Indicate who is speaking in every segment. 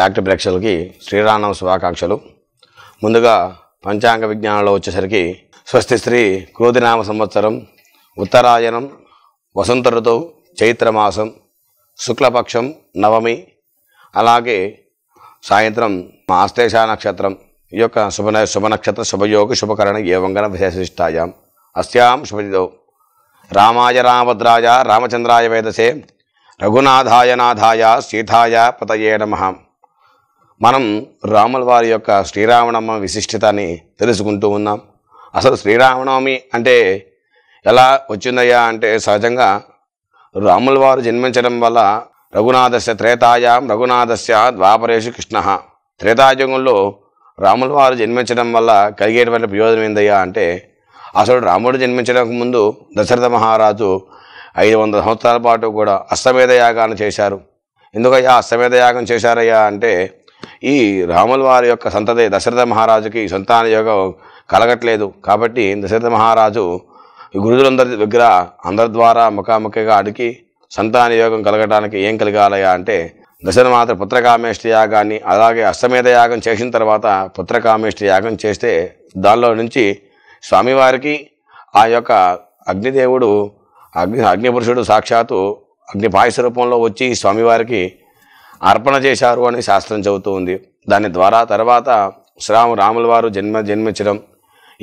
Speaker 1: act ప్రేక్షకులకి శ్రీరామ శుభాకాంక్షలు ముందుగా పంచాంగ విజ్ఞానంలో వచ్చేసరికి స్వస్తి శ్రీ క్రోధినామ సంవత్సరం ఉత్తరాయణం వసంత ఋతువు చైత్రమాసం శుక్లపక్షం నవమి అలాగే సాయంత్రం ఆశ్లేష నక్షత్రం ఈ యొక్క శుభ శుభనక్షత్ర శుభయోగి శుభకరణ ఏవంగన విశేషిష్టాయాం అస్యాం శుభదితో రామాయ రామభద్రాయ రామచంద్రాయ వేదసే రఘునాథాయ నాథాయ సీతాయ పతయే నమ మనం రాముల వారి యొక్క శ్రీరామనవమి విశిష్టతని తెలుసుకుంటూ ఉన్నాం అసలు శ్రీరామనవమి అంటే ఎలా వచ్చిందయ్యా అంటే సహజంగా రాముల వారు జన్మించడం వల్ల రఘునాథస్య త్రేతాయాం రఘునాథస్య ద్వాపరేషు కృష్ణ త్రేతాయుగంలో రాముల వారు జన్మించడం వల్ల కలిగేటువంటి ప్రయోజనం ఏందయ్యా అంటే అసలు రాముడు జన్మించడానికి ముందు దశరథ మహారాజు ఐదు వందల సంవత్సరాల పాటు కూడా అశ్వమేధ యాగాన్ని చేశారు ఎందుకయ్యా అశ్వమేధ యాగం చేశారయ్యా అంటే ఈ రాముల వారి యొక్క సంతతి దశరథ మహారాజుకి సంతాన యోగం కలగట్లేదు కాబట్టి దశరథ మహారాజు గురుదులందరి దగ్గర అందరి ద్వారా ముఖాముఖిగా అడిగి సంతాన యోగం కలగటానికి ఏం కలగాలయా అంటే మాత్ర పుత్రకామేష్టి యాగాన్ని అలాగే అష్టమేధ యాగం చేసిన తర్వాత పుత్రకామేష్టి యాగం చేస్తే దానిలో నుంచి స్వామివారికి ఆ యొక్క అగ్నిదేవుడు అగ్ని అగ్నిపురుషుడు సాక్షాత్తు అగ్ని పాయస రూపంలో వచ్చి స్వామివారికి అర్పణ చేశారు అని శాస్త్రం చెబుతూ ఉంది దాని ద్వారా తర్వాత శ్రాము రాముల వారు జన్మ జన్మించడం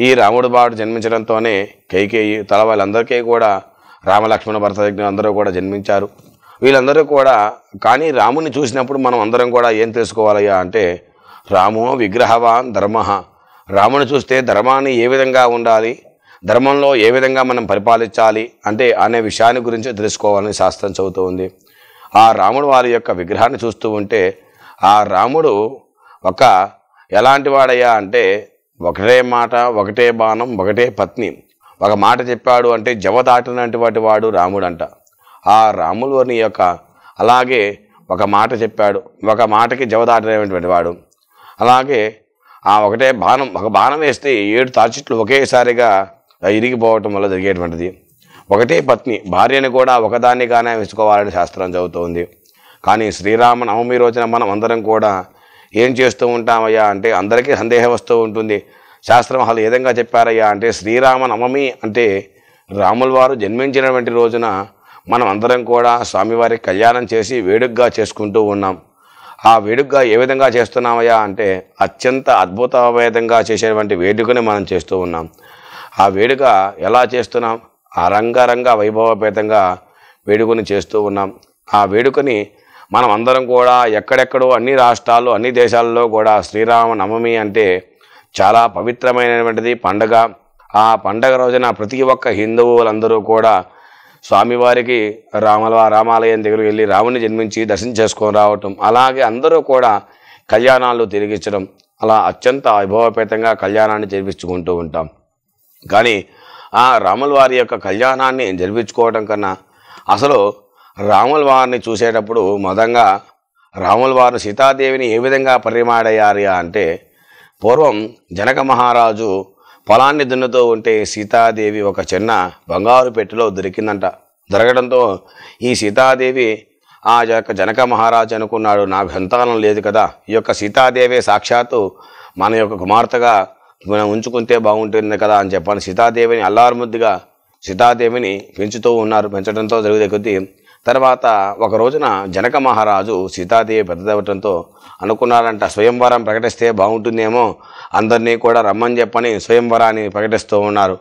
Speaker 1: ఈ రాముడు బాడు జన్మించడంతోనే కైకేయి తల వాళ్ళందరికీ కూడా రామలక్ష్మణ భరత అందరూ కూడా జన్మించారు వీళ్ళందరూ కూడా కానీ రాముని చూసినప్పుడు మనం అందరం కూడా ఏం తెలుసుకోవాలయ్యా అంటే రాము విగ్రహవాన్ ధర్మ రాముని చూస్తే ధర్మాన్ని ఏ విధంగా ఉండాలి ధర్మంలో ఏ విధంగా మనం పరిపాలించాలి అంటే అనే విషయాన్ని గురించి తెలుసుకోవాలని శాస్త్రం చదువుతూ ఉంది ఆ రాముడు వారి యొక్క విగ్రహాన్ని చూస్తూ ఉంటే ఆ రాముడు ఒక ఎలాంటి వాడయ్యా అంటే ఒకటే మాట ఒకటే బాణం ఒకటే పత్ని ఒక మాట చెప్పాడు అంటే దాటినటువంటి వాటి వాడు రాముడు అంట ఆ రాముడుని యొక్క అలాగే ఒక మాట చెప్పాడు ఒక మాటకి జవ దాటినటువంటి వాడు అలాగే ఆ ఒకటే బాణం ఒక బాణం వేస్తే ఏడు తాచిట్లు ఒకేసారిగా ఇరిగిపోవటం వల్ల జరిగేటువంటిది ఒకటే పత్ని భార్యను కూడా ఒకదాన్నిగానే వేసుకోవాలని శాస్త్రం చదువుతోంది కానీ శ్రీరామ నవమి రోజున మనం అందరం కూడా ఏం చేస్తూ ఉంటామయ్యా అంటే అందరికీ సందేహం వస్తూ ఉంటుంది శాస్త్రం అసలు ఏ విధంగా చెప్పారయ్యా అంటే శ్రీరామ నవమి అంటే రాముల వారు జన్మించినటువంటి రోజున మనం అందరం కూడా స్వామివారికి కళ్యాణం చేసి వేడుగ్గా చేసుకుంటూ ఉన్నాం ఆ వేడుగ్గా ఏ విధంగా చేస్తున్నామయ్యా అంటే అత్యంత అద్భుతవేదంగా చేసేటువంటి వేడుకని మనం చేస్తూ ఉన్నాం ఆ వేడుక ఎలా చేస్తున్నాం ఆ వైభవపేతంగా వేడుకని చేస్తూ ఉన్నాం ఆ వేడుకని మనం అందరం కూడా ఎక్కడెక్కడో అన్ని రాష్ట్రాల్లో అన్ని దేశాల్లో కూడా శ్రీరామ నవమి అంటే చాలా పవిత్రమైనటువంటిది పండగ ఆ పండగ రోజున ప్రతి ఒక్క హిందువులందరూ కూడా స్వామివారికి రామల రామాలయం దగ్గర వెళ్ళి రాముని జన్మించి దర్శనం చేసుకొని రావటం అలాగే అందరూ కూడా కళ్యాణాలు తిరిగించడం అలా అత్యంత వైభవపేతంగా కళ్యాణాన్ని జరిపించుకుంటూ ఉంటాం కానీ ఆ రాముల వారి యొక్క కళ్యాణాన్ని జరిపించుకోవడం కన్నా అసలు రాముల వారిని చూసేటప్పుడు మదంగా రాముల వారు సీతాదేవిని ఏ విధంగా పరిమాడయ్యారు అంటే పూర్వం జనక మహారాజు పొలాన్ని దున్నుతూ ఉంటే సీతాదేవి ఒక చిన్న బంగారు పెట్టెలో దొరికిందంట దొరకడంతో ఈ సీతాదేవి ఆ యొక్క జనక మహారాజు అనుకున్నాడు నాకు సంతానం లేదు కదా ఈ యొక్క సీతాదేవి సాక్షాత్తు మన యొక్క కుమార్తెగా మనం ఉంచుకుంటే బాగుంటుంది కదా అని చెప్పాను సీతాదేవిని అల్లారుముద్దుగా సీతాదేవిని పెంచుతూ ఉన్నారు పెంచడంతో జరిగే కొద్దీ తర్వాత ఒక రోజున జనక మహారాజు సీతాదేవి పెద్దదవటంతో అనుకున్నారంట స్వయంవరం ప్రకటిస్తే బాగుంటుందేమో అందరినీ కూడా రమ్మని చెప్పని స్వయంవరాన్ని ప్రకటిస్తూ ఉన్నారు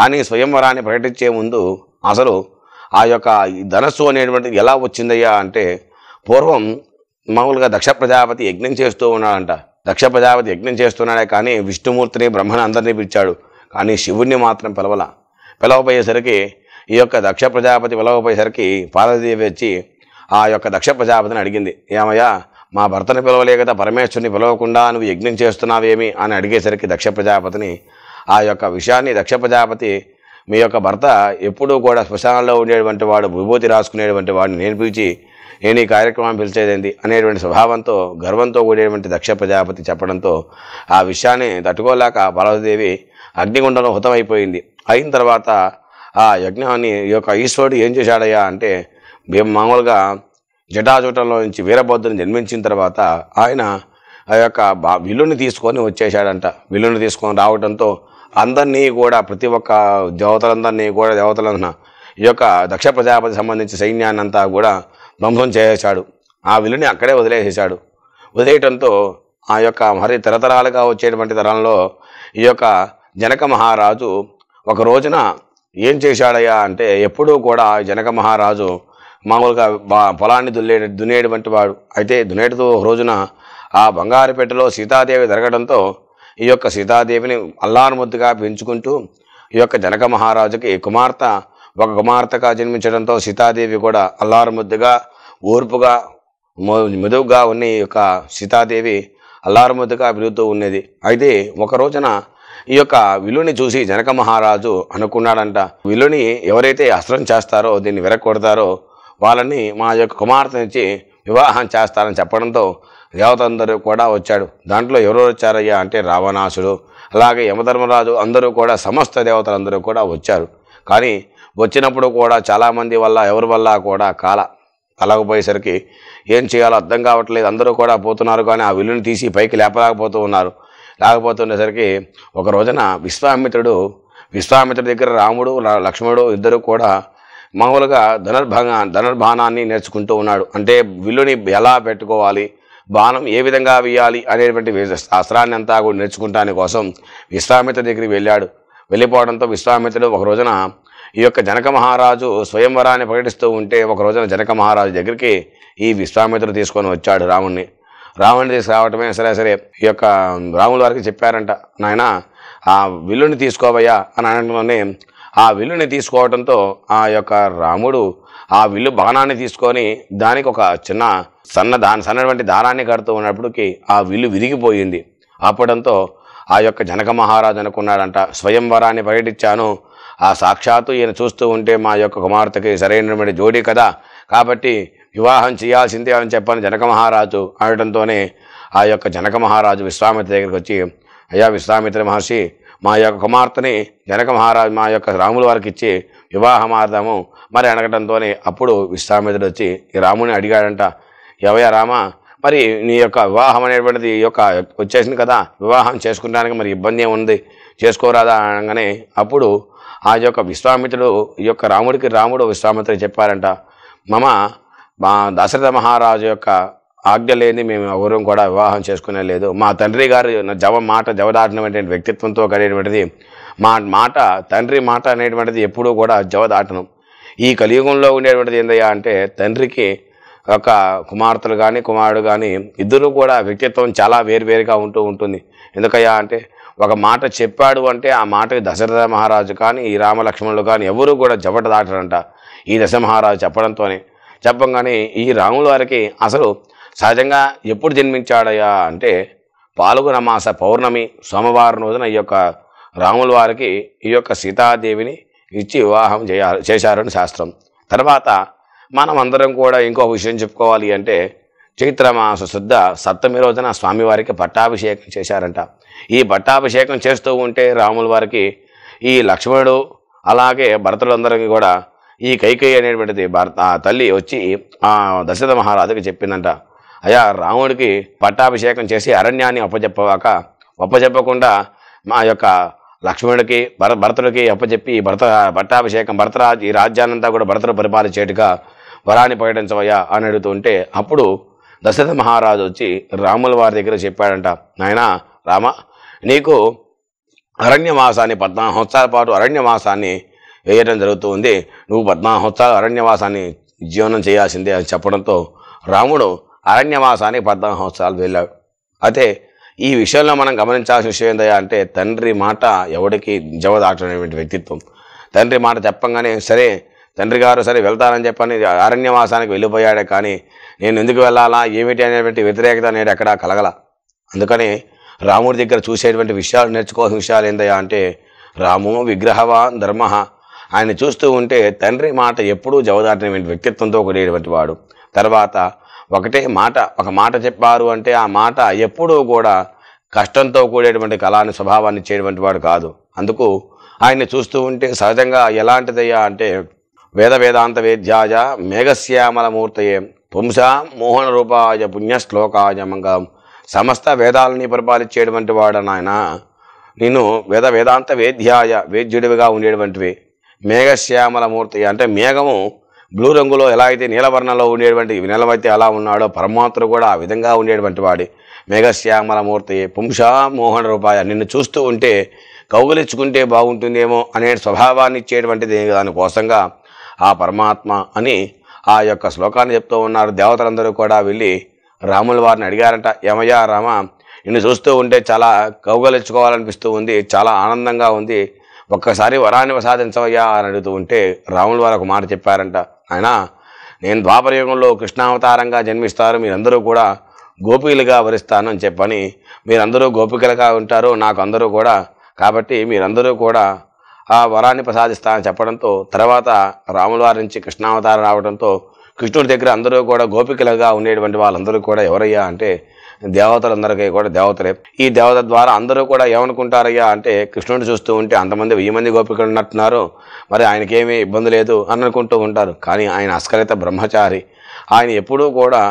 Speaker 1: కానీ స్వయంవరాన్ని ప్రకటించే ముందు అసలు ఆ యొక్క ధనస్సు అనేటువంటిది ఎలా వచ్చిందయ్యా అంటే పూర్వం మామూలుగా దక్ష ప్రజాపతి యజ్ఞం చేస్తూ ఉన్నాడంట దక్ష ప్రజాపతి యజ్ఞం చేస్తున్నాడే కానీ విష్ణుమూర్తిని బ్రహ్మను అందరినీ పిలిచాడు కానీ శివుణ్ణి మాత్రం పిలవల పిలవపోయేసరికి ఈ యొక్క దక్ష ప్రజాపతి పిలవపోయేసరికి పార్వతీదేవి వచ్చి ఆ యొక్క దక్ష ప్రజాపతిని అడిగింది ఏమయ్యా మా భర్తను పిలవలే కదా పరమేశ్వరుని పిలవకుండా నువ్వు యజ్ఞం చేస్తున్నావేమి అని అడిగేసరికి దక్ష ప్రజాపతిని ఆ యొక్క విషయాన్ని దక్ష ప్రజాపతి మీ యొక్క భర్త ఎప్పుడూ కూడా శ్మశానంలో ఉండేటువంటి వాడు విభూతి రాసుకునేటువంటి వాడిని నేర్పించి నేను ఈ కార్యక్రమం పిలిచేదేంది అనేటువంటి స్వభావంతో గర్వంతో కూడినటువంటి దక్ష ప్రజాపతి చెప్పడంతో ఆ విషయాన్ని తట్టుకోలేక పార్వతీదేవి అగ్నిగుండంలో హుతమైపోయింది అయిన తర్వాత ఆ యజ్ఞాన్ని ఈ యొక్క ఈశ్వరుడు ఏం చేశాడయ్యా అంటే మేము మామూలుగా జటాజుటంలో నుంచి వీరభద్రుని జన్మించిన తర్వాత ఆయన ఆ యొక్క బా విల్లుని తీసుకొని వచ్చేసాడంట విల్లుని తీసుకొని రావడంతో అందరినీ కూడా ప్రతి ఒక్క దేవతలందరినీ కూడా దేవతలన్న ఈ యొక్క దక్ష ప్రజాపతి సంబంధించి సైన్యాన్ని అంతా కూడా ధ్వంసం చేసేశాడు ఆ విలుని అక్కడే వదిలేసేశాడు వదిలేయటంతో ఆ యొక్క మరి తరతరాలుగా వచ్చేటువంటి తరంలో ఈ యొక్క జనక మహారాజు ఒక రోజున ఏం చేశాడయ్యా అంటే ఎప్పుడూ కూడా జనక మహారాజు మామూలుగా పొలాన్ని దున్నే దున్నేటువంటి వాడు అయితే దున్నేటతో రోజున ఆ బంగారుపేటలో సీతాదేవి జరగడంతో ఈ యొక్క సీతాదేవిని ముద్దుగా పెంచుకుంటూ ఈ యొక్క జనక మహారాజుకి కుమార్తె ఒక కుమార్తెగా జన్మించడంతో సీతాదేవి కూడా అల్లారుముద్దుగా ఓర్పుగా మెదువుగా ఉన్న ఈ యొక్క సీతాదేవి అల్లారుముద్దుగా పెరుగుతూ ఉన్నది అయితే ఒక రోజున ఈ యొక్క విలుని చూసి జనక మహారాజు అనుకున్నాడంట విలుని ఎవరైతే అస్త్రం చేస్తారో దీన్ని విరగొడతారో వాళ్ళని మా యొక్క కుమార్తెనిచ్చి వివాహం చేస్తారని చెప్పడంతో దేవతందరూ కూడా వచ్చాడు దాంట్లో ఎవరు వచ్చారయ్యా అంటే రావణాసుడు అలాగే యమధర్మరాజు అందరూ కూడా సమస్త దేవతలందరూ కూడా వచ్చారు కానీ వచ్చినప్పుడు కూడా చాలామంది వల్ల ఎవరి వల్ల కూడా కాల కలగపోయేసరికి ఏం చేయాలో అర్థం కావట్లేదు అందరూ కూడా పోతున్నారు కానీ ఆ విల్లుని తీసి పైకి లేపలేకపోతూ ఉన్నారు లేకపోతుండేసరికి ఒక రోజున విశ్వామిత్రుడు విశ్వామిత్రుడి దగ్గర రాముడు లక్ష్మణుడు ఇద్దరు కూడా మామూలుగా ధనుర్భాగా ధనుర్బాణాన్ని నేర్చుకుంటూ ఉన్నాడు అంటే విల్లుని ఎలా పెట్టుకోవాలి బాణం ఏ విధంగా వేయాలి అనేటువంటి అస్త్రాన్ని అంతా కూడా నేర్చుకుంటాని కోసం విశ్వామిత్ర దగ్గరికి వెళ్ళాడు వెళ్ళిపోవడంతో విశ్వామిత్రుడు ఒక రోజున ఈ యొక్క జనక మహారాజు స్వయంవరాన్ని ప్రకటిస్తూ ఉంటే ఒక రోజున జనక మహారాజు దగ్గరికి ఈ విశ్వామిత్రుడు తీసుకొని వచ్చాడు రాముణ్ణి రాముని తీసుకురావటమే సరే సరే ఈ యొక్క రాముల వారికి చెప్పారంట నాయన ఆ విల్లుని తీసుకోవయ్యా అని అనడంలోనే ఆ విల్లుని తీసుకోవడంతో ఆ యొక్క రాముడు ఆ విల్లు బాణాన్ని తీసుకొని దానికి ఒక చిన్న సన్న దాని సన్నటువంటి దారాన్ని కడుతూ ఉన్నప్పటికి ఆ విల్లు విరిగిపోయింది అప్పడంతో ఆ యొక్క జనక మహారాజు అనుకున్నాడంట స్వయంవరాన్ని ప్రకటించాను ఆ సాక్షాత్తు ఈయన చూస్తూ ఉంటే మా యొక్క కుమార్తెకి సరైనటువంటి జోడీ కదా కాబట్టి వివాహం చేయాల్సిందే అని చెప్పని జనక మహారాజు అనడంతోనే ఆ యొక్క జనక మహారాజు విశ్వామిత్ర దగ్గరికి వచ్చి అయ్యా విశ్వామిత్ర మహర్షి మా యొక్క కుమార్తెని జనక మహారాజు మా యొక్క రాముల వారికి ఇచ్చి వివాహం మరి అనగటంతోనే అప్పుడు విశ్వామిత్రుడు వచ్చి ఈ రాముని అడిగాడంట ఎవయ రామ మరి నీ యొక్క వివాహం అనేటువంటిది యొక్క వచ్చేసింది కదా వివాహం చేసుకుంటానికి మరి ఇబ్బంది ఏముంది చేసుకోరాదా అనగానే అప్పుడు ఆ యొక్క విశ్వామిత్రుడు ఈ యొక్క రాముడికి రాముడు విశ్వామిత్రుడు చెప్పారంట మమ మా దశరథ మహారాజు యొక్క ఆజ్ఞ లేని మేము ఎవరూ కూడా వివాహం చేసుకునే లేదు మా తండ్రి గారు జవ మాట జవదాటినటువంటి వ్యక్తిత్వంతో కలిగినటువంటిది మా మాట తండ్రి మాట అనేటువంటిది ఎప్పుడూ కూడా జవదాటనం ఈ కలియుగంలో ఉండేటువంటిది ఏందయ్యా అంటే తండ్రికి ఒక కుమార్తెలు కానీ కుమారుడు కానీ ఇద్దరు కూడా వ్యక్తిత్వం చాలా వేరువేరుగా ఉంటూ ఉంటుంది ఎందుకయ్యా అంటే ఒక మాట చెప్పాడు అంటే ఆ మాటకి దశరథ మహారాజు కానీ ఈ రామలక్ష్మణులు కానీ ఎవరూ కూడా జపట దాటరంట ఈ దశ మహారాజు చెప్పడంతోనే చెప్పంగానే ఈ రాముల వారికి అసలు సహజంగా ఎప్పుడు జన్మించాడయా అంటే పాల్గొన మాస పౌర్ణమి సోమవారం రోజున ఈ యొక్క రాముల వారికి ఈ యొక్క సీతాదేవిని ఇచ్చి వివాహం చేయాలి చేశారని శాస్త్రం తర్వాత మనం అందరం కూడా ఇంకో విషయం చెప్పుకోవాలి అంటే చైత్రమాస శుద్ధ సప్తమి రోజున స్వామివారికి పట్టాభిషేకం చేశారంట ఈ పట్టాభిషేకం చేస్తూ ఉంటే రాముల వారికి ఈ లక్ష్మణుడు అలాగే భరతులందరికీ కూడా ఈ కైకేయి అనేటువంటిది భర్త తల్లి వచ్చి దశరథ మహారాజుకి చెప్పిందంట అయా రాముడికి పట్టాభిషేకం చేసి అరణ్యాన్ని అప్పచెప్పవాక అప్పచెప్పకుండా మా యొక్క లక్ష్మణుడికి భర భరతుడికి అప్పచెప్పి భరత పట్టాభిషేకం భరతరాజ్ ఈ రాజ్యాన్నంతా కూడా భరతుడు పరిపాలించేట్టుగా వరాన్ని ప్రకటించవయ్యా అని అడుగుతుంటే అప్పుడు దశరథ మహారాజు వచ్చి రాముల వారి దగ్గర చెప్పాడంట నాయన రామ నీకు పద్నాలుగు సంవత్సరాల పాటు అరణ్యవాసాన్ని వేయడం జరుగుతూ ఉంది నువ్వు సంవత్సరాలు అరణ్యవాసాన్ని జీవనం చేయాల్సిందే అని చెప్పడంతో రాముడు అరణ్యవాసానికి సంవత్సరాలు వెళ్ళాడు అయితే ఈ విషయంలో మనం గమనించాల్సిన విషయం ఏంటయ్యా అంటే తండ్రి మాట ఎవడికి జవదాటటువంటి వ్యక్తిత్వం తండ్రి మాట చెప్పంగానే సరే తండ్రి గారు సరే వెళ్తానని చెప్పని అరణ్యవాసానికి వెళ్ళిపోయాడే కానీ నేను ఎందుకు వెళ్ళాలా ఏమిటి అనేటువంటి వ్యతిరేకత అనేది అక్కడ కలగల అందుకని రాముడి దగ్గర చూసేటువంటి విషయాలు నేర్చుకోవాల్సిన విషయాలు ఏందయ్యా అంటే రాము విగ్రహవాన్ ధర్మ ఆయన చూస్తూ ఉంటే తండ్రి మాట ఎప్పుడూ జవదాటిన వ్యక్తిత్వంతో కూడేటువంటి వాడు తర్వాత ఒకటే మాట ఒక మాట చెప్పారు అంటే ఆ మాట ఎప్పుడూ కూడా కష్టంతో కూడేటువంటి కళాని స్వభావాన్ని ఇచ్చేటువంటి వాడు కాదు అందుకు ఆయన్ని చూస్తూ ఉంటే సహజంగా ఎలాంటిదయ్యా అంటే వేద వేదాంత వేద్యాయ మేఘశ్యామలమూర్తయే పుంస మోహన రూపాయ పుణ్యశ్లోకాయ మంగళం సమస్త వేదాలని పరిపాలించేటువంటి వాడు నాయన నేను వేద వేదాంత వేద్యాయ వేద్యుడివిగా ఉండేటువంటివి మేఘశ్యామలమూర్తి అంటే మేఘము బ్లూ రంగులో ఎలా అయితే నీలవర్ణంలో ఉండేటువంటి నీలమైతే ఎలా ఉన్నాడో పరమాత్ముడు కూడా ఆ విధంగా ఉండేటువంటి వాడి మేఘశ్యామలమూర్తి పుంషా మోహన రూపాయ నిన్ను చూస్తూ ఉంటే కౌగులించుకుంటే బాగుంటుందేమో అనే స్వభావాన్ని ఇచ్చేటువంటిది దానికోసంగా ఆ పరమాత్మ అని ఆ యొక్క శ్లోకాన్ని చెప్తూ ఉన్నారు దేవతలందరూ కూడా వెళ్ళి రాముల వారిని అడిగారంట ఏమయ్యా రామ నిన్ను చూస్తూ ఉంటే చాలా కౌగలించుకోవాలనిపిస్తూ ఉంది చాలా ఆనందంగా ఉంది ఒక్కసారి వరాన్ని సాధించవయ్యా అని అడుగుతూ ఉంటే రాముల వారు ఒక మాట చెప్పారంట ఆయన నేను ద్వాపరయుగంలో కృష్ణావతారంగా జన్మిస్తారు మీరందరూ కూడా గోపికలుగా వరిస్తాను అని చెప్పని మీరందరూ గోపికలుగా ఉంటారు నాకు అందరూ కూడా కాబట్టి మీరందరూ కూడా ఆ వరాన్ని ప్రసాదిస్తానని చెప్పడంతో తర్వాత రాముల వారి నుంచి కృష్ణావతారం రావడంతో కృష్ణుడి దగ్గర అందరూ కూడా గోపికలుగా ఉండేటువంటి వాళ్ళందరూ కూడా ఎవరయ్యా అంటే దేవతలందరికీ కూడా దేవతలే ఈ దేవత ద్వారా అందరూ కూడా ఏమనుకుంటారయ్యా అంటే కృష్ణుడిని చూస్తూ ఉంటే అంతమంది వెయ్యి మంది గోపికలు ఉన్నట్టున్నారు మరి ఆయనకేమీ ఇబ్బంది లేదు అని అనుకుంటూ ఉంటారు కానీ ఆయన అస్కరిత బ్రహ్మచారి ఆయన ఎప్పుడూ కూడా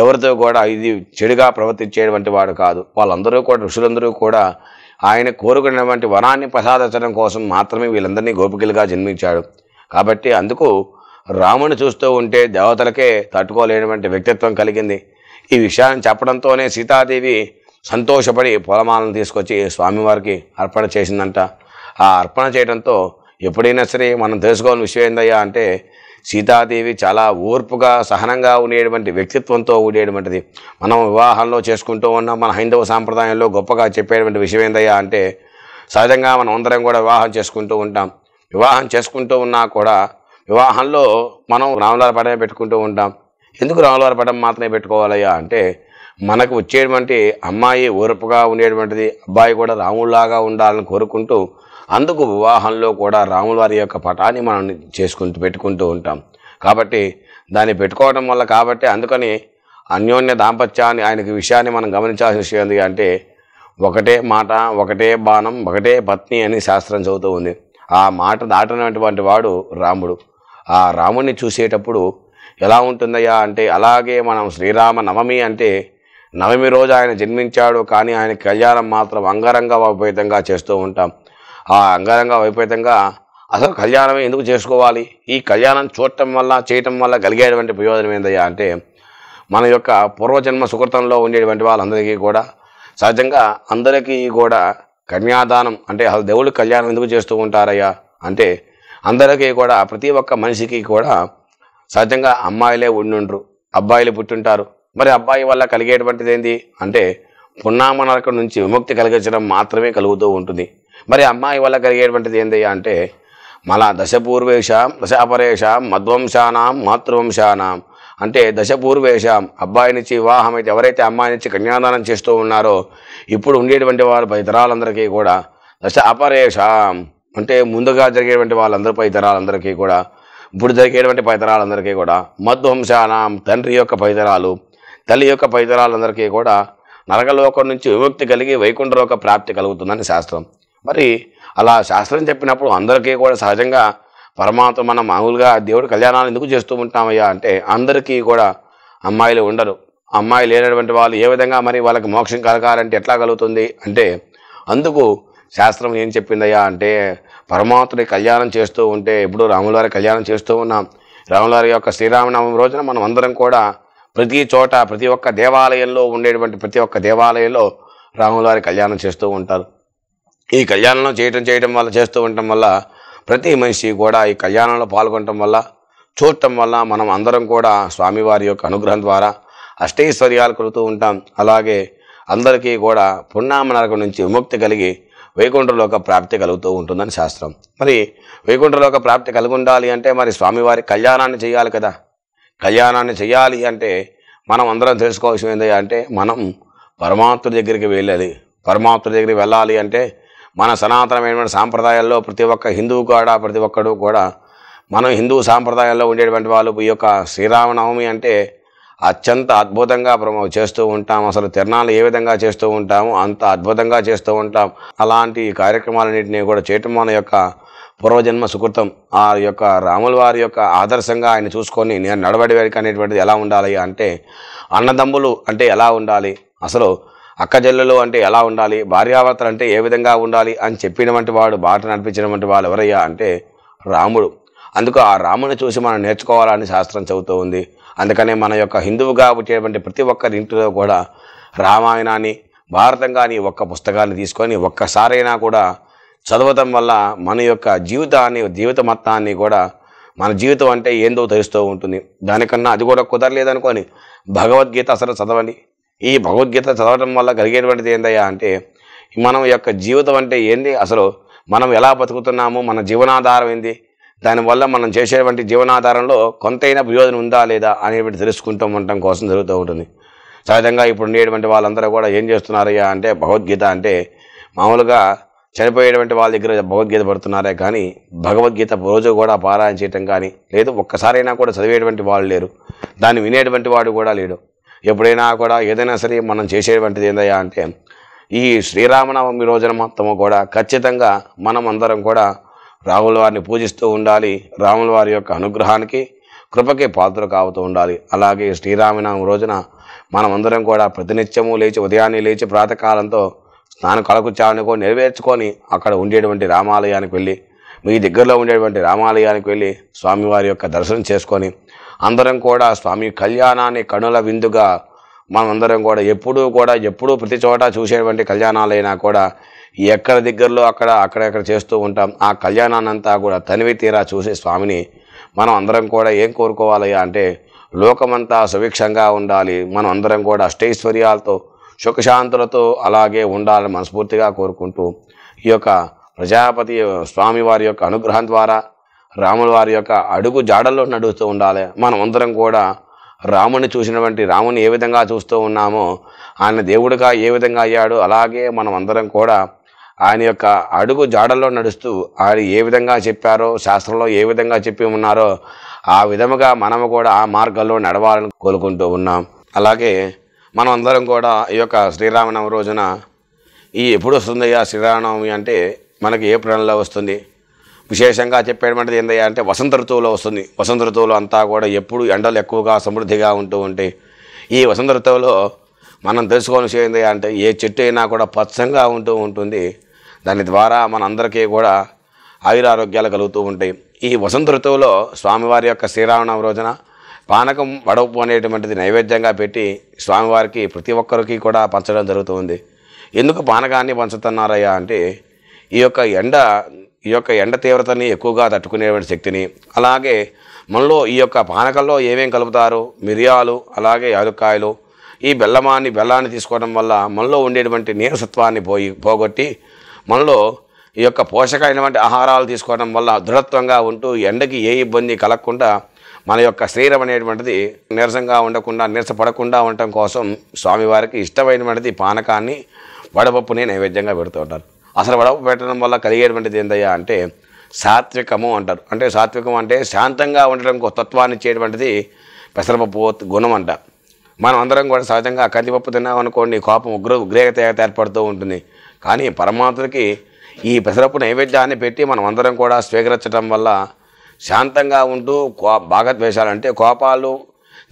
Speaker 1: ఎవరితో కూడా ఇది చెడుగా ప్రవర్తించేటువంటి వాడు కాదు వాళ్ళందరూ కూడా ఋషులందరూ కూడా ఆయన కోరుకున్నటువంటి వనాన్ని ప్రసాదించడం కోసం మాత్రమే వీళ్ళందరినీ గోపికలుగా జన్మించాడు కాబట్టి అందుకు రాముని చూస్తూ ఉంటే దేవతలకే తట్టుకోలేనటువంటి వ్యక్తిత్వం కలిగింది ఈ విషయాన్ని చెప్పడంతోనే సీతాదేవి సంతోషపడి పొలమాలను తీసుకొచ్చి స్వామివారికి అర్పణ చేసిందంట ఆ అర్పణ చేయడంతో ఎప్పుడైనా సరే మనం తెలుసుకోవాలని విషయం ఏందయ్యా అంటే సీతాదేవి చాలా ఓర్పుగా సహనంగా ఉండేటువంటి వ్యక్తిత్వంతో ఉండేటువంటిది మనం వివాహంలో చేసుకుంటూ ఉన్నాం మన హైందవ సాంప్రదాయంలో గొప్పగా చెప్పేటువంటి విషయం ఏందయ్యా అంటే సహజంగా మనం అందరం కూడా వివాహం చేసుకుంటూ ఉంటాం వివాహం చేసుకుంటూ ఉన్నా కూడా వివాహంలో మనం రాములవారి పడమే పెట్టుకుంటూ ఉంటాం ఎందుకు రాములవారి పడం మాత్రమే పెట్టుకోవాలయ్యా అంటే మనకు వచ్చేటువంటి అమ్మాయి ఓర్పుగా ఉండేటువంటిది అబ్బాయి కూడా రాములాగా ఉండాలని కోరుకుంటూ అందుకు వివాహంలో కూడా రాములవారి యొక్క పటాన్ని మనం చేసుకుంటూ పెట్టుకుంటూ ఉంటాం కాబట్టి దాన్ని పెట్టుకోవడం వల్ల కాబట్టి అందుకని అన్యోన్య దాంపత్యాన్ని ఆయనకి విషయాన్ని మనం గమనించాల్సిన విషయం ఏంది అంటే ఒకటే మాట ఒకటే బాణం ఒకటే పత్ని అని శాస్త్రం చదువుతూ ఉంది ఆ మాట దాటినటువంటి వాడు రాముడు ఆ రాముడిని చూసేటప్పుడు ఎలా ఉంటుందయ్యా అంటే అలాగే మనం శ్రీరామ నవమి అంటే నవమి రోజు ఆయన జన్మించాడు కానీ ఆయన కళ్యాణం మాత్రం అంగరంగ వైభవితంగా చేస్తూ ఉంటాం ఆ అంగరంగ వైపరీతంగా అసలు కళ్యాణం ఎందుకు చేసుకోవాలి ఈ కళ్యాణం చూడటం వల్ల చేయటం వల్ల కలిగేటువంటి ప్రయోజనం ఏందయ్యా అంటే మన యొక్క పూర్వజన్మ సుకృతంలో ఉండేటువంటి వాళ్ళందరికీ కూడా సహజంగా అందరికీ కూడా కన్యాదానం అంటే అసలు దేవుడు కళ్యాణం ఎందుకు చేస్తూ ఉంటారయ్యా అంటే అందరికీ కూడా ప్రతి ఒక్క మనిషికి కూడా సహజంగా అమ్మాయిలే ఉండుండ్రు అబ్బాయిలు పుట్టింటారు మరి అబ్బాయి వల్ల కలిగేటువంటిది ఏంటి అంటే పున్నామ నరకం నుంచి విముక్తి కలిగించడం మాత్రమే కలుగుతూ ఉంటుంది మరి అమ్మాయి వల్ల కలిగేటువంటిది ఏందయ్యా అంటే మళ్ళా దశపూర్వేషాం దశాపరేషాం మధ్వంశానాం మాతృవంశానాం అంటే దశపూర్వేషాం అబ్బాయి నుంచి వివాహం అయితే ఎవరైతే అమ్మాయి నుంచి కన్యాదానం చేస్తూ ఉన్నారో ఇప్పుడు ఉండేటువంటి వారు పది తరాలందరికీ కూడా దశ అపరేషాం అంటే ముందుగా జరిగేటువంటి వాళ్ళందరూ పై తరాలందరికీ కూడా ఇప్పుడు జరిగేటువంటి పైతరాలందరికీ కూడా మధ్వంశానాం తండ్రి యొక్క పైతరాలు తల్లి యొక్క పైతరాలందరికీ కూడా నరకలోకం నుంచి విముక్తి కలిగి వైకుంఠలోక ప్రాప్తి కలుగుతుందని శాస్త్రం మరి అలా శాస్త్రం చెప్పినప్పుడు అందరికీ కూడా సహజంగా పరమాత్మ మనం మామూలుగా దేవుడు కళ్యాణాలు ఎందుకు చేస్తూ ఉంటామయ్యా అంటే అందరికీ కూడా అమ్మాయిలు ఉండరు అమ్మాయిలు లేనటువంటి వాళ్ళు ఏ విధంగా మరి వాళ్ళకి మోక్షం కలగాలంటే ఎట్లా కలుగుతుంది అంటే అందుకు శాస్త్రం ఏం చెప్పిందయ్యా అంటే పరమాత్ముడి కళ్యాణం చేస్తూ ఉంటే ఎప్పుడు రాములవారి కళ్యాణం చేస్తూ ఉన్నాం రాములవారి యొక్క శ్రీరామనవమి రోజున మనం అందరం కూడా ప్రతి చోట ప్రతి ఒక్క దేవాలయంలో ఉండేటువంటి ప్రతి ఒక్క దేవాలయంలో రాములవారి కళ్యాణం చేస్తూ ఉంటారు ఈ కళ్యాణంలో చేయటం చేయటం వల్ల చేస్తూ ఉండటం వల్ల ప్రతి మనిషి కూడా ఈ కళ్యాణంలో పాల్గొనటం వల్ల చూడటం వల్ల మనం అందరం కూడా స్వామివారి యొక్క అనుగ్రహం ద్వారా అష్టైశ్వర్యాలు కలుగుతూ ఉంటాం అలాగే అందరికీ కూడా పున్నామనరకం నుంచి విముక్తి కలిగి వైకుంఠలోక ప్రాప్తి కలుగుతూ ఉంటుందని శాస్త్రం మరి వైకుంఠలోక ప్రాప్తి కలిగి ఉండాలి అంటే మరి స్వామివారి కళ్యాణాన్ని చేయాలి కదా కళ్యాణాన్ని చేయాలి అంటే మనం అందరం తెలుసుకోవాల్సింది అంటే మనం పరమాత్మ దగ్గరికి వెళ్ళాలి పరమాత్మ దగ్గరికి వెళ్ళాలి అంటే మన సనాతనమైనటువంటి సాంప్రదాయాల్లో ప్రతి ఒక్క హిందువు కూడా ప్రతి ఒక్కడు కూడా మనం హిందూ సాంప్రదాయాల్లో ఉండేటువంటి వాళ్ళు ఈ యొక్క శ్రీరామనవమి అంటే అత్యంత అద్భుతంగా ప్రమోట్ చేస్తూ ఉంటాం అసలు తిరణాలు ఏ విధంగా చేస్తూ ఉంటాము అంత అద్భుతంగా చేస్తూ ఉంటాం అలాంటి కార్యక్రమాలన్నింటినీ కూడా చేయటం మన యొక్క పూర్వజన్మ సుకృతం ఆ యొక్క రాముల వారి యొక్క ఆదర్శంగా ఆయన చూసుకొని నేను నడవడి అనేటువంటిది ఎలా ఉండాలి అంటే అన్నదమ్ములు అంటే ఎలా ఉండాలి అసలు అక్కజెల్లలు అంటే ఎలా ఉండాలి భార్యాభర్తలు అంటే ఏ విధంగా ఉండాలి అని చెప్పినటువంటి వాడు బాట నడిపించినటువంటి వాడు ఎవరయ్యా అంటే రాముడు అందుకు ఆ రాముని చూసి మనం నేర్చుకోవాలని శాస్త్రం చెబుతూ ఉంది అందుకనే మన యొక్క హిందువుగా వచ్చేటువంటి ప్రతి ఒక్కరి ఇంటిలో కూడా రామాయణాన్ని భారతం కానీ ఒక్క పుస్తకాన్ని తీసుకొని ఒక్కసారైనా కూడా చదవటం వల్ల మన యొక్క జీవితాన్ని జీవిత మొత్తాన్ని కూడా మన జీవితం అంటే ఏందో తెలుస్తూ ఉంటుంది దానికన్నా అది కూడా కుదరలేదనుకొని భగవద్గీత అసలు చదవండి ఈ భగవద్గీత చదవడం వల్ల కలిగేటువంటిది ఏందయ్యా అంటే మనం యొక్క జీవితం అంటే ఏంది అసలు మనం ఎలా బతుకుతున్నాము మన జీవనాధారం ఏంది దానివల్ల మనం చేసేటువంటి జీవనాధారంలో కొంతైనా ప్రయోజనం ఉందా లేదా అనేటువంటి తెలుసుకుంటూ ఉండటం కోసం జరుగుతూ ఉంటుంది సహజంగా ఇప్పుడు ఉండేటువంటి వాళ్ళందరూ కూడా ఏం చేస్తున్నారయ్యా అంటే భగవద్గీత అంటే మామూలుగా చనిపోయేటువంటి వాళ్ళ దగ్గర భగవద్గీత పడుతున్నారే కానీ భగవద్గీత రోజు కూడా పారాయణ చేయటం కానీ లేదు ఒక్కసారైనా కూడా చదివేటువంటి వాళ్ళు లేరు దాన్ని వినేటువంటి వాడు కూడా లేడు ఎప్పుడైనా కూడా ఏదైనా సరే మనం చేసేటువంటిది ఏందయ్యా అంటే ఈ శ్రీరామనవమి రోజున మొత్తము కూడా ఖచ్చితంగా మనం అందరం కూడా రాముల వారిని పూజిస్తూ ఉండాలి రాముల వారి యొక్క అనుగ్రహానికి కృపకి పాత్ర కావుతూ ఉండాలి అలాగే శ్రీరామనవమి రోజున మనమందరం కూడా ప్రతినిత్యము లేచి ఉదయాన్నే లేచి ప్రాతకాలంతో స్నానం కలకుచాలను నెరవేర్చుకొని అక్కడ ఉండేటువంటి రామాలయానికి వెళ్ళి మీ దగ్గరలో ఉండేటువంటి రామాలయానికి వెళ్ళి స్వామివారి యొక్క దర్శనం చేసుకొని అందరం కూడా స్వామి కళ్యాణాన్ని కనుల విందుగా మనందరం కూడా ఎప్పుడూ కూడా ఎప్పుడూ ప్రతి చోట చూసేటువంటి కళ్యాణాలైనా కూడా ఎక్కడ దగ్గరలో అక్కడ అక్కడెక్కడ చేస్తూ ఉంటాం ఆ కళ్యాణాన్నంతా కూడా తనివి తీరా చూసే స్వామిని మనం అందరం కూడా ఏం కోరుకోవాలయ్యా అంటే లోకమంతా సువిక్షంగా ఉండాలి మనం అందరం కూడా అష్టైశ్వర్యాలతో సుఖశాంతులతో అలాగే ఉండాలని మనస్ఫూర్తిగా కోరుకుంటూ ఈ యొక్క ప్రజాపతి స్వామివారి యొక్క అనుగ్రహం ద్వారా రాముల వారి యొక్క అడుగు జాడల్లో నడుస్తూ ఉండాలి మనమందరం కూడా రాముని చూసినటువంటి రాముని ఏ విధంగా చూస్తూ ఉన్నామో ఆయన దేవుడిగా ఏ విధంగా అయ్యాడో అలాగే మనం అందరం కూడా ఆయన యొక్క అడుగు జాడల్లో నడుస్తూ ఆయన ఏ విధంగా చెప్పారో శాస్త్రంలో ఏ విధంగా చెప్పి ఉన్నారో ఆ విధముగా మనము కూడా ఆ మార్గంలో నడవాలని కోలుకుంటూ ఉన్నాం అలాగే మనం అందరం కూడా ఈ యొక్క శ్రీరామనవమి రోజున ఈ ఎప్పుడు వస్తుందయ్యా శ్రీరామనవమి అంటే మనకి ఏ ప్రాణంలో వస్తుంది విశేషంగా చెప్పేటువంటిది ఏందయ్యా అంటే వసంత ఋతువులో వస్తుంది వసంత ఋతువులో అంతా కూడా ఎప్పుడు ఎండలు ఎక్కువగా సమృద్ధిగా ఉంటూ ఉంటాయి ఈ వసంత ఋతువులో మనం తెలుసుకోవాల్సిన విషయం అంటే ఏ చెట్టు అయినా కూడా పచ్చంగా ఉంటూ ఉంటుంది దాని ద్వారా మనందరికీ కూడా ఆయురారోగ్యాలు కలుగుతూ ఉంటాయి ఈ వసంత ఋతువులో స్వామివారి యొక్క శ్రీరామనవమి రోజున పానకం వడపు అనేటువంటిది నైవేద్యంగా పెట్టి స్వామివారికి ప్రతి ఒక్కరికి కూడా పంచడం జరుగుతుంది ఎందుకు పానకాన్ని పంచుతున్నారయ్యా అంటే ఈ యొక్క ఎండ ఈ యొక్క ఎండ తీవ్రతని ఎక్కువగా తట్టుకునేటువంటి శక్తిని అలాగే మనలో ఈ యొక్క పానకంలో ఏమేం కలుపుతారు మిరియాలు అలాగే యాలుక్కాయలు ఈ బెల్లమాన్ని బెల్లాన్ని తీసుకోవడం వల్ల మనలో ఉండేటువంటి నీరసత్వాన్ని పోయి పోగొట్టి మనలో ఈ యొక్క పోషకమైనటువంటి ఆహారాలు తీసుకోవడం వల్ల దృఢత్వంగా ఉంటూ ఎండకి ఏ ఇబ్బంది కలగకుండా మన యొక్క శరీరం అనేటువంటిది నీరసంగా ఉండకుండా నీరసపడకుండా ఉండటం కోసం స్వామివారికి ఇష్టమైనటువంటిది పానకాన్ని వడపప్పుని నైవేద్యంగా పెడుతూ ఉంటారు అసలు వడపు పెట్టడం వల్ల కలిగేటువంటిది ఏందయ్యా అంటే సాత్వికము అంటారు అంటే సాత్వికం అంటే శాంతంగా ఉండడం తత్వాన్ని ఇచ్చేటువంటిది పెసరపప్పు గుణం అంట మనం అందరం కూడా సహజంగా కందిపప్పు తిన్నామనుకోండి కోపం ఉగ్ర ఉగ్రేగత ఏర్పడుతూ ఉంటుంది కానీ పరమాత్మకి ఈ పెసరపు నైవేద్యాన్ని పెట్టి మనం అందరం కూడా స్వీకరించడం వల్ల శాంతంగా ఉంటూ కో భాగద్వేషాలు అంటే కోపాలు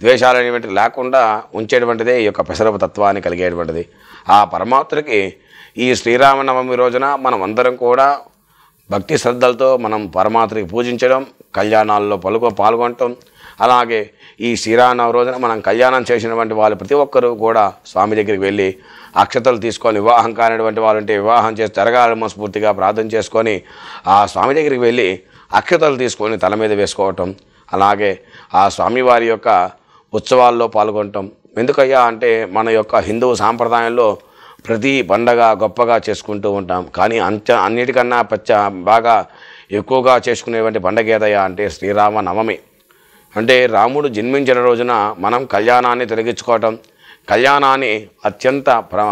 Speaker 1: ద్వేషాలు అనేవి లేకుండా ఉంచేటువంటిదే ఈ యొక్క పెసరపు తత్వాన్ని కలిగేటువంటిది ఆ పరమాత్మకి ఈ శ్రీరామనవమి రోజున మనం అందరం కూడా భక్తి శ్రద్ధలతో మనం పరమాత్మకి పూజించడం కళ్యాణాల్లో పలుకో పాల్గొనటం అలాగే ఈ శ్రీరామనవ రోజున మనం కళ్యాణం చేసినటువంటి వాళ్ళు ప్రతి ఒక్కరూ కూడా స్వామి దగ్గరికి వెళ్ళి అక్షతలు తీసుకొని వివాహం కానిటువంటి వాళ్ళు ఉంటే వివాహం చేసి జరగాలని మనస్ఫూర్తిగా ప్రార్థన చేసుకొని ఆ స్వామి దగ్గరికి వెళ్ళి అక్షతలు తీసుకొని తల మీద వేసుకోవటం అలాగే ఆ స్వామివారి యొక్క ఉత్సవాల్లో పాల్గొనటం ఎందుకయ్యా అంటే మన యొక్క హిందూ సాంప్రదాయంలో ప్రతి పండగ గొప్పగా చేసుకుంటూ ఉంటాం కానీ అంత అన్నిటికన్నా పచ్చ బాగా ఎక్కువగా చేసుకునేటువంటి పండగ ఏదయ్యా అంటే శ్రీరామ నవమి అంటే రాముడు జన్మించిన రోజున మనం కళ్యాణాన్ని తొలగించుకోవటం కళ్యాణాన్ని అత్యంత ప్రమ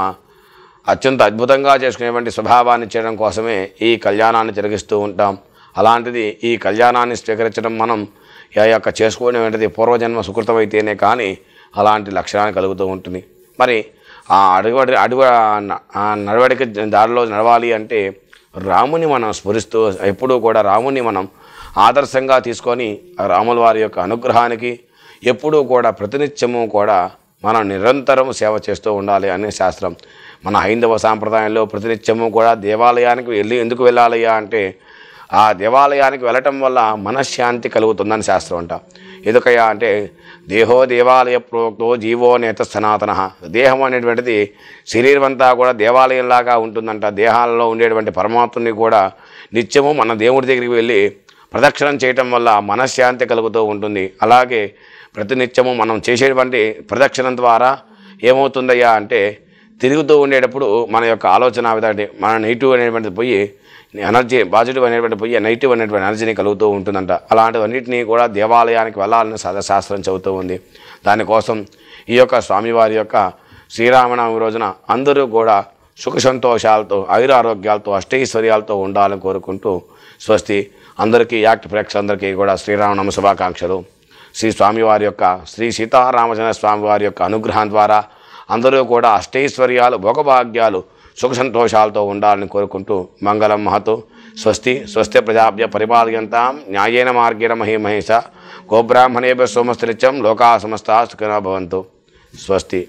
Speaker 1: అత్యంత అద్భుతంగా చేసుకునేటువంటి స్వభావాన్ని చేయడం కోసమే ఈ కళ్యాణాన్ని తిరిగిస్తూ ఉంటాం అలాంటిది ఈ కళ్యాణాన్ని స్వీకరించడం మనం ఏ యొక్క చేసుకునేటువంటిది పూర్వజన్మ సుకృతమైతేనే కానీ అలాంటి లక్షణాన్ని కలుగుతూ ఉంటుంది మరి ఆ అడుగు అడుగు నడవడిక దారిలో నడవాలి అంటే రాముని మనం స్మరిస్తూ ఎప్పుడూ కూడా రాముని మనం ఆదర్శంగా తీసుకొని రాముల వారి యొక్క అనుగ్రహానికి ఎప్పుడూ కూడా ప్రతినిత్యము కూడా మనం నిరంతరం సేవ చేస్తూ ఉండాలి అనే శాస్త్రం మన హైందవ సాంప్రదాయంలో ప్రతినిత్యము కూడా దేవాలయానికి వెళ్ళి ఎందుకు వెళ్ళాలయ్యా అంటే ఆ దేవాలయానికి వెళ్ళటం వల్ల మనశ్శాంతి కలుగుతుందని శాస్త్రం అంట ఎందుకయ్యా అంటే దేహో దేవాలయ ప్రోక్తో జీవో నేత సనాతన దేహం అనేటువంటిది శరీరం అంతా కూడా దేవాలయంలాగా ఉంటుందంట దేహాలలో ఉండేటువంటి పరమాత్మని కూడా నిత్యము మన దేవుడి దగ్గరికి వెళ్ళి ప్రదక్షిణం చేయటం వల్ల మనశ్శాంతి కలుగుతూ ఉంటుంది అలాగే ప్రతినిత్యము మనం చేసేటువంటి ప్రదక్షిణం ద్వారా ఏమవుతుందయ్యా అంటే తిరుగుతూ ఉండేటప్పుడు మన యొక్క ఆలోచన విధానం మన నెగిటివ్ అనేటువంటిది పోయి ఎనర్జీ పాజిటివ్ అనేటువంటి పోయి నెగిటివ్ అనేటువంటి ఎనర్జీని కలుగుతూ ఉంటుందంట అలాంటివన్నింటినీ కూడా దేవాలయానికి వెళ్ళాలని సదశాస్త్రం చెబుతూ ఉంది దానికోసం ఈ యొక్క స్వామివారి యొక్క శ్రీరామనవమి రోజున అందరూ కూడా సుఖ సంతోషాలతో ఆయురారోగ్యాలతో అష్టైశ్వర్యాలతో ఉండాలని కోరుకుంటూ స్వస్తి అందరికీ యాక్ట్ ప్రేక్షకులందరికీ కూడా శ్రీరామనవమ శుభాకాంక్షలు శ్రీ స్వామివారి యొక్క శ్రీ సీతారామచంద్ర స్వామివారి యొక్క అనుగ్రహం ద్వారా అందరూ కూడా అష్టైశ్వర్యాలు భోగభాగ్యాలు సుఖ సంతోషాలతో ఉండాలని కోరుకుంటూ మంగళం మహతో స్వస్తి స్వస్తి ప్రజాభ్య పరిపాలయంతాం న్యాయేన మార్గేణ మహి మహేష గోబ్రాహ్మణేభ్య సోమస్త్రిత్యం లోకా సమస్త సుఖినో భవంతు స్వస్తి